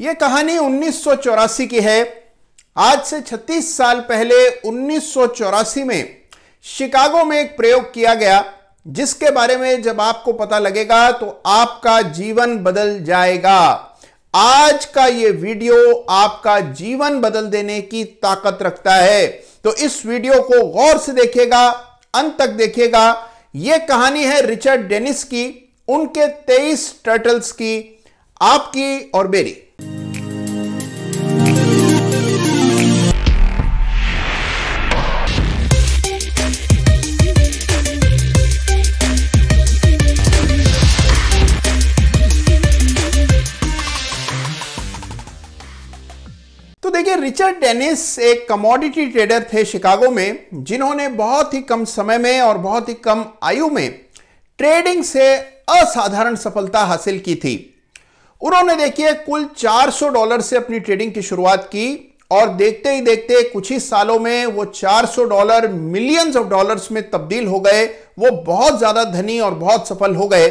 ये कहानी 1984 की है आज से 36 साल पहले 1984 में शिकागो में एक प्रयोग किया गया जिसके बारे में जब आपको पता लगेगा तो आपका जीवन बदल जाएगा आज का ये वीडियो आपका जीवन बदल देने की ताकत रखता है तो इस वीडियो को गौर से देखिएगा अंत तक देखिएगा यह कहानी है रिचर्ड डेनिस की उनके 23 टर्टल्स की आपकी और मेरी रिचर्ड डेनिस एक कमोडिटी ट्रेडर थे शिकागो में जिन्होंने बहुत ही कम समय में और बहुत ही कम आयु में ट्रेडिंग से असाधारण सफलता हासिल की थी उन्होंने देखिए कुल 400 डॉलर से अपनी ट्रेडिंग की शुरुआत की और देखते ही देखते कुछ ही सालों में वो 400 डॉलर मिलियंस ऑफ डॉलर्स में तब्दील हो गए वो बहुत ज़्यादा धनी और बहुत सफल हो गए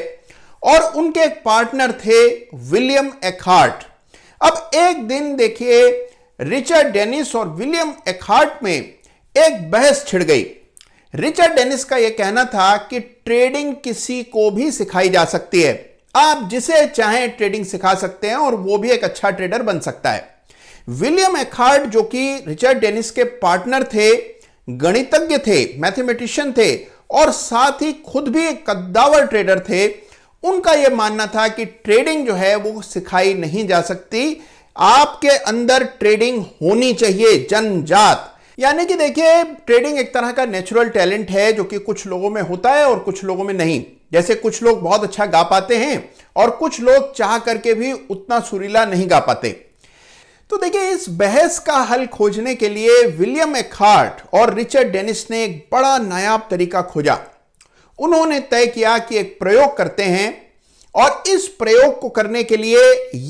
और उनके एक पार्टनर थे विलियम एकहार्ट अब एक दिन देखिए रिचर्ड डेनिस और विलियम एकहार्ट में एक बहस छिड़ गई रिचर्ड डेनिस का यह कहना था कि ट्रेडिंग किसी को भी सिखाई जा सकती है आप जिसे चाहें ट्रेडिंग सिखा सकते हैं और वो भी एक अच्छा ट्रेडर बन सकता है विलियम एकहार्ट जो कि रिचर्ड डेनिस के पार्टनर थे गणितज्ञ थे मैथमेटिशियन थे और साथ ही खुद भी एक कद्दावर ट्रेडर थे उनका यह मानना था कि ट्रेडिंग जो है वो सिखाई नहीं जा सकती आपके अंदर ट्रेडिंग होनी चाहिए जनजात यानी कि देखिए ट्रेडिंग एक तरह का नेचुरल टैलेंट है जो कि कुछ लोगों में होता है और कुछ लोगों में नहीं जैसे कुछ लोग बहुत अच्छा गा पाते हैं और कुछ लोग चाह करके भी उतना सुरीला नहीं गा पाते तो देखिए इस बहस का हल खोजने के लिए विलियम एखार्ट और रिचर्ड डेनिस ने एक बड़ा नायाब तरीका खोजा उन्होंने तय किया कि एक प्रयोग करते हैं और इस प्रयोग को करने के लिए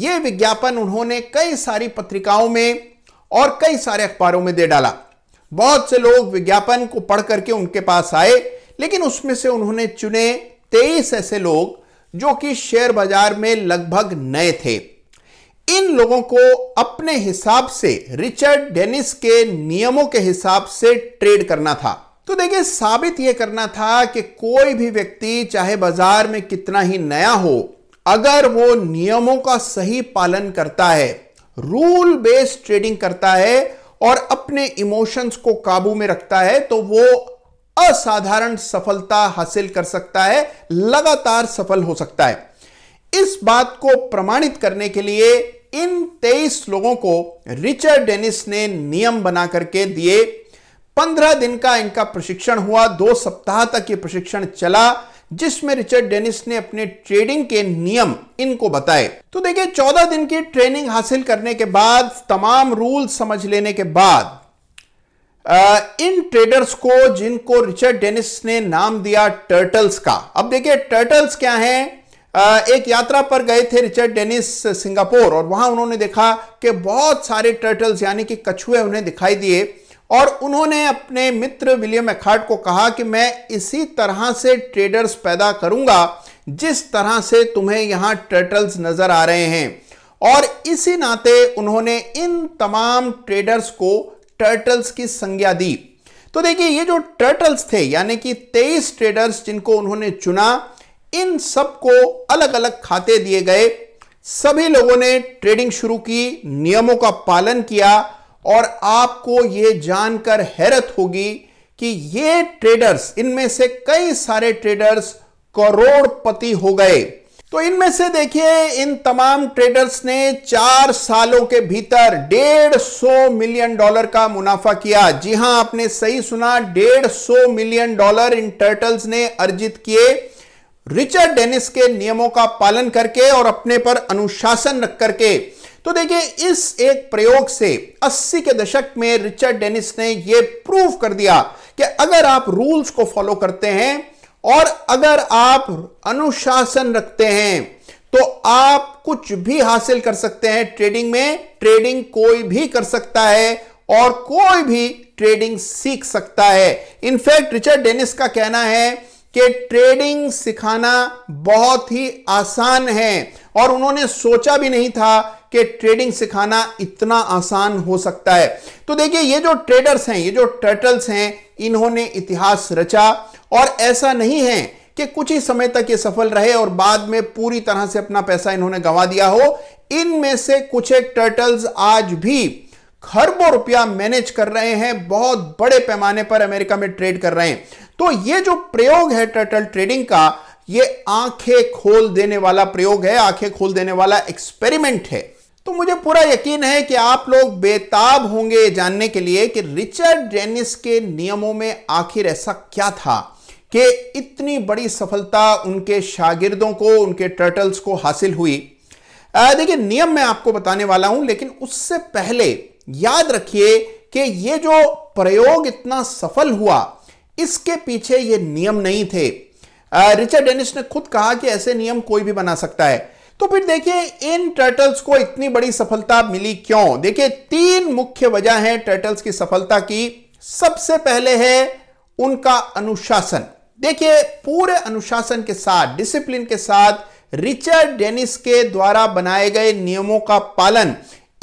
यह विज्ञापन उन्होंने कई सारी पत्रिकाओं में और कई सारे अखबारों में दे डाला बहुत से लोग विज्ञापन को पढ़ करके उनके पास आए लेकिन उसमें से उन्होंने चुने तेईस ऐसे लोग जो कि शेयर बाजार में लगभग नए थे इन लोगों को अपने हिसाब से रिचर्ड डेनिस के नियमों के हिसाब से ट्रेड करना था तो देखिए साबित यह करना था कि कोई भी व्यक्ति चाहे बाजार में कितना ही नया हो अगर वो नियमों का सही पालन करता है रूल बेस्ड ट्रेडिंग करता है और अपने इमोशंस को काबू में रखता है तो वो असाधारण सफलता हासिल कर सकता है लगातार सफल हो सकता है इस बात को प्रमाणित करने के लिए इन 23 लोगों को रिचर्ड डेनिस ने नियम बना करके दिए पंद्रह दिन का इनका प्रशिक्षण हुआ दो सप्ताह तक ये प्रशिक्षण चला जिसमें रिचर्ड डेनिस ने अपने ट्रेडिंग के नियम इनको बताए तो देखिए चौदह दिन की ट्रेनिंग हासिल करने के बाद तमाम रूल समझ लेने के बाद आ, इन ट्रेडर्स को जिनको रिचर्ड डेनिस ने नाम दिया टर्टल्स का अब देखिए टर्टल्स क्या हैं एक यात्रा पर गए थे रिचर्ड डेनिस सिंगापुर और वहां उन्होंने देखा कि बहुत सारे टर्टल्स यानी कि कछुए उन्हें दिखाई दिए और उन्होंने अपने मित्र विलियम एखार्ट को कहा कि मैं इसी तरह से ट्रेडर्स पैदा करूंगा जिस तरह से तुम्हें यहां टर्टल्स नजर आ रहे हैं और इसी नाते उन्होंने इन तमाम ट्रेडर्स को टर्टल्स की संज्ञा दी तो देखिए ये जो टर्टल्स थे यानी कि 23 ट्रेडर्स जिनको उन्होंने चुना इन सबको अलग अलग खाते दिए गए सभी लोगों ने ट्रेडिंग शुरू की नियमों का पालन किया और आपको ये जानकर हैरत होगी कि ये ट्रेडर्स इनमें से कई सारे ट्रेडर्स करोड़पति हो गए तो इनमें से देखिए इन तमाम ट्रेडर्स ने चार सालों के भीतर डेढ़ सौ मिलियन डॉलर का मुनाफा किया जी हां आपने सही सुना डेढ़ सौ मिलियन डॉलर इन टर्टल्स ने अर्जित किए रिचर्ड डेनिस के नियमों का पालन करके और अपने पर अनुशासन रख करके तो देखिए इस एक प्रयोग से 80 के दशक में रिचर्ड डेनिस ने यह प्रूव कर दिया कि अगर आप रूल्स को फॉलो करते हैं और अगर आप अनुशासन रखते हैं तो आप कुछ भी हासिल कर सकते हैं ट्रेडिंग में ट्रेडिंग कोई भी कर सकता है और कोई भी ट्रेडिंग सीख सकता है इनफैक्ट रिचर्ड डेनिस का कहना है कि ट्रेडिंग सिखाना बहुत ही आसान है और उन्होंने सोचा भी नहीं था कि ट्रेडिंग सिखाना इतना आसान हो सकता है तो देखिए ये जो ट्रेडर्स हैं ये जो टर्टल्स हैं इन्होंने इतिहास रचा और ऐसा नहीं है कि कुछ ही समय तक ये सफल रहे और बाद में पूरी तरह से अपना पैसा इन्होंने गंवा दिया हो इनमें से कुछ एक टर्टल्स आज भी खरबों रुपया मैनेज कर रहे हैं बहुत बड़े पैमाने पर अमेरिका में ट्रेड कर रहे हैं तो ये जो प्रयोग है टर्टल ट्रेडिंग का ये आंखें खोल देने वाला प्रयोग है आंखें खोल देने वाला एक्सपेरिमेंट है तो मुझे पूरा यकीन है कि आप लोग बेताब होंगे जानने के लिए कि रिचर्ड डेनिस के नियमों में आखिर ऐसा क्या था कि इतनी बड़ी सफलता उनके शागिर्दों को उनके टर्टल्स को हासिल हुई देखिए नियम मैं आपको बताने वाला हूं लेकिन उससे पहले याद रखिए कि ये जो प्रयोग इतना सफल हुआ इसके पीछे ये नियम नहीं थे रिचर्ड डेनिस ने खुद कहा कि ऐसे नियम कोई भी बना सकता है तो फिर देखिए इन टर्टल्स को इतनी बड़ी सफलता मिली क्यों देखिए तीन मुख्य वजह है टर्टल्स की सफलता की सबसे पहले है उनका अनुशासन देखिए पूरे अनुशासन के साथ डिसिप्लिन के साथ रिचर्ड डेनिस के द्वारा बनाए गए नियमों का पालन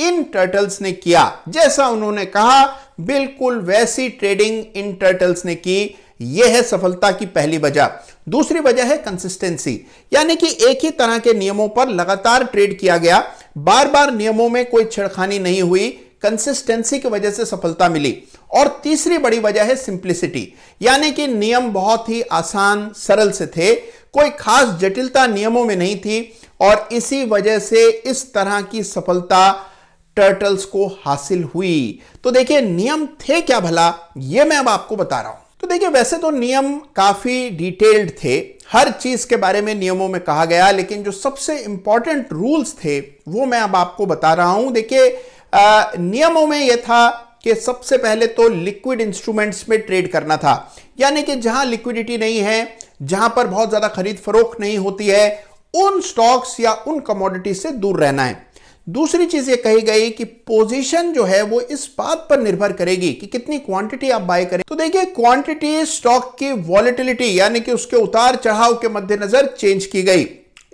इन टर्टल्स ने किया जैसा उन्होंने कहा बिल्कुल वैसी ट्रेडिंग इन टर्टल्स ने की यह है सफलता की पहली वजह दूसरी वजह है कंसिस्टेंसी यानी कि एक ही तरह के नियमों पर लगातार ट्रेड किया गया बार बार नियमों में कोई छेड़खानी नहीं हुई कंसिस्टेंसी की वजह से सफलता मिली और तीसरी बड़ी वजह है सिंप्लिसिटी यानी कि नियम बहुत ही आसान सरल से थे कोई खास जटिलता नियमों में नहीं थी और इसी वजह से इस तरह की सफलता टर्टल्स को हासिल हुई तो देखिए नियम थे क्या भला यह मैं अब आपको बता रहा हूं देखिए वैसे तो नियम काफ़ी डिटेल्ड थे हर चीज़ के बारे में नियमों में कहा गया लेकिन जो सबसे इंपॉर्टेंट रूल्स थे वो मैं अब आपको बता रहा हूं देखिए नियमों में यह था कि सबसे पहले तो लिक्विड इंस्ट्रूमेंट्स में ट्रेड करना था यानी कि जहां लिक्विडिटी नहीं है जहां पर बहुत ज़्यादा खरीद फरोख नहीं होती है उन स्टॉक्स या उन कमोडिटी से दूर रहना है दूसरी चीज ये कही गई कि पोजीशन जो है वो इस बात पर निर्भर करेगी कि कितनी क्वांटिटी आप बाय करें तो देखिए क्वांटिटी स्टॉक की वॉलिटिलिटी यानी कि उसके उतार चढ़ाव के मद्देनजर चेंज की गई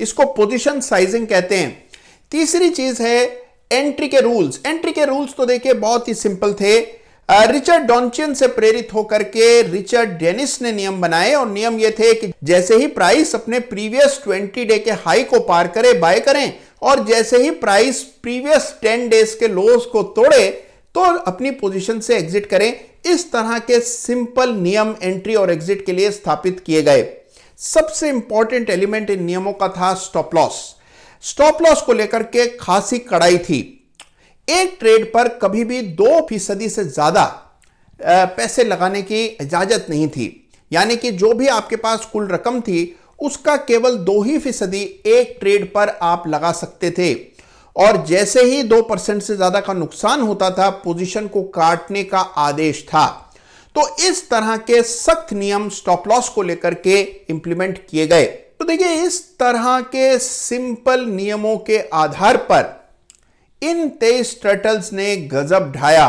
इसको पोजीशन साइजिंग कहते हैं तीसरी चीज है एंट्री के रूल्स एंट्री के रूल्स तो देखिए बहुत ही सिंपल थे रिचर्ड डॉन्चियन से प्रेरित होकर के रिचर्ड डेनिस ने नियम बनाए और नियम ये थे कि जैसे ही प्राइस अपने प्रीवियस 20 डे के हाई को पार करे बाय करें और जैसे ही प्राइस प्रीवियस टेन डेज के लोस को तोड़े तो अपनी पोजीशन से एग्जिट करें इस तरह के सिंपल नियम एंट्री और एग्जिट के लिए स्थापित किए गए सबसे इंपॉर्टेंट एलिमेंट इन नियमों का था स्टॉप लॉस स्टॉप लॉस को लेकर के खासी कड़ाई थी एक ट्रेड पर कभी भी दो फीसदी से ज्यादा पैसे लगाने की इजाजत नहीं थी यानी कि जो भी आपके पास कुल रकम थी उसका केवल दो ही फीसदी एक ट्रेड पर आप लगा सकते थे और जैसे ही दो परसेंट से ज्यादा का नुकसान होता था पोजीशन को काटने का आदेश था तो इस तरह के सख्त नियम स्टॉप लॉस को लेकर के इंप्लीमेंट किए गए तो देखिए इस तरह के सिंपल नियमों के आधार पर इन तेईस टर्टल्स ने गजब ढाया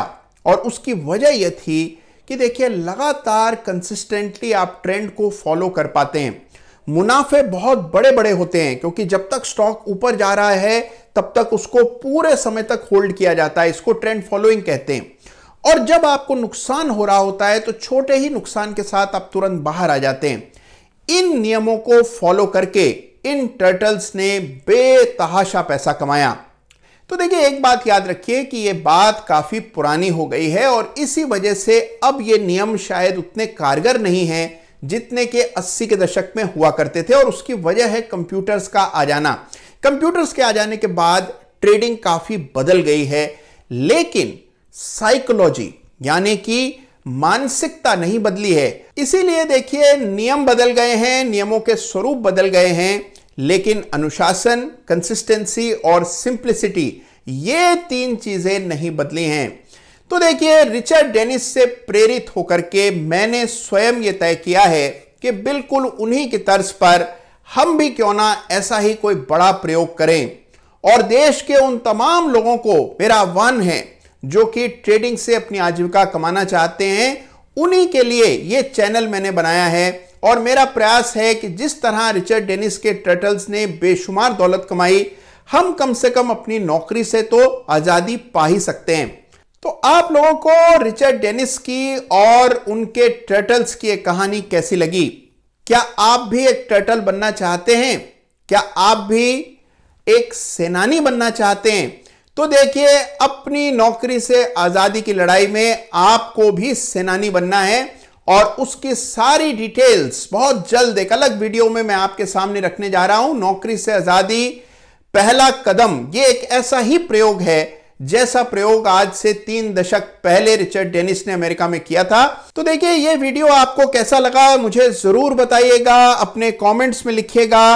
और उसकी वजह यह थी कि देखिए लगातार कंसिस्टेंटली आप ट्रेंड को फॉलो कर पाते हैं मुनाफे बहुत बड़े बड़े होते हैं क्योंकि जब तक स्टॉक ऊपर जा रहा है तब तक उसको पूरे समय तक होल्ड किया जाता है इसको ट्रेंड फॉलोइंग कहते हैं और जब आपको नुकसान हो रहा होता है तो छोटे ही नुकसान के साथ आप तुरंत बाहर आ जाते हैं इन नियमों को फॉलो करके इन टर्टल्स ने बेतहाशा पैसा कमाया तो देखिए एक बात याद रखिए कि ये बात काफ़ी पुरानी हो गई है और इसी वजह से अब ये नियम शायद उतने कारगर नहीं है जितने के 80 के दशक में हुआ करते थे और उसकी वजह है कंप्यूटर्स का आ जाना कंप्यूटर्स के आ जाने के बाद ट्रेडिंग काफी बदल गई है लेकिन साइकोलॉजी यानी कि मानसिकता नहीं बदली है इसीलिए देखिए नियम बदल गए हैं नियमों के स्वरूप बदल गए हैं लेकिन अनुशासन कंसिस्टेंसी और सिंप्लिसिटी ये तीन चीजें नहीं बदली हैं तो देखिए रिचर्ड डेनिस से प्रेरित होकर के मैंने स्वयं यह तय किया है कि बिल्कुल उन्हीं की तर्ज पर हम भी क्यों ना ऐसा ही कोई बड़ा प्रयोग करें और देश के उन तमाम लोगों को मेरा आह्वान है जो कि ट्रेडिंग से अपनी आजीविका कमाना चाहते हैं उन्हीं के लिए ये चैनल मैंने बनाया है और मेरा प्रयास है कि जिस तरह रिचर्ड डेनिस के टर्टल्स ने बेशुमार दौलत कमाई हम कम से कम अपनी नौकरी से तो आज़ादी पा ही सकते हैं तो आप लोगों को रिचर्ड डेनिस की और उनके टर्टल्स की एक कहानी कैसी लगी क्या आप भी एक टर्टल बनना चाहते हैं क्या आप भी एक सेनानी बनना चाहते हैं तो देखिए अपनी नौकरी से आजादी की लड़ाई में आपको भी सेनानी बनना है और उसकी सारी डिटेल्स बहुत जल्द एक अलग वीडियो में मैं आपके सामने रखने जा रहा हूं नौकरी से आजादी पहला कदम ये एक ऐसा ही प्रयोग है जैसा प्रयोग आज से तीन दशक पहले रिचर्ड डेनिस ने अमेरिका में किया था तो देखिए ये वीडियो आपको कैसा लगा मुझे जरूर बताइएगा अपने कमेंट्स में लिखिएगा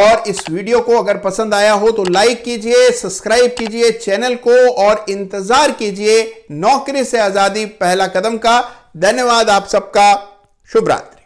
और इस वीडियो को अगर पसंद आया हो तो लाइक कीजिए सब्सक्राइब कीजिए चैनल को और इंतजार कीजिए नौकरी से आजादी पहला कदम का धन्यवाद आप सबका शुभ रात्रि